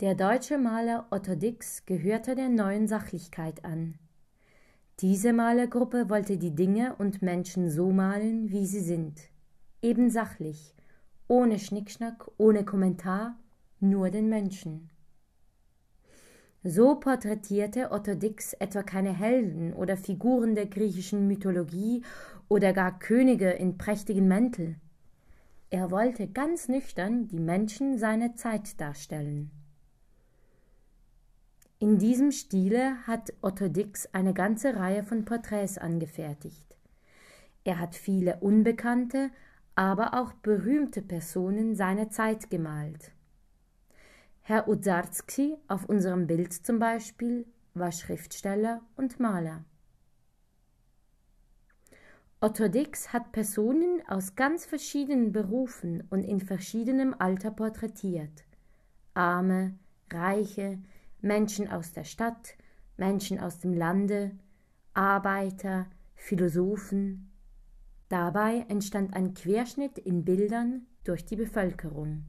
Der deutsche Maler Otto Dix gehörte der neuen Sachlichkeit an. Diese Malergruppe wollte die Dinge und Menschen so malen, wie sie sind, eben sachlich, ohne Schnickschnack, ohne Kommentar, nur den Menschen. So porträtierte Otto Dix etwa keine Helden oder Figuren der griechischen Mythologie oder gar Könige in prächtigen Mänteln. Er wollte ganz nüchtern die Menschen seiner Zeit darstellen. In diesem Stile hat Otto Dix eine ganze Reihe von Porträts angefertigt. Er hat viele unbekannte, aber auch berühmte Personen seiner Zeit gemalt. Herr Uzarsky auf unserem Bild zum Beispiel war Schriftsteller und Maler. Otto Dix hat Personen aus ganz verschiedenen Berufen und in verschiedenem Alter porträtiert. Arme, Reiche, Menschen aus der Stadt, Menschen aus dem Lande, Arbeiter, Philosophen. Dabei entstand ein Querschnitt in Bildern durch die Bevölkerung.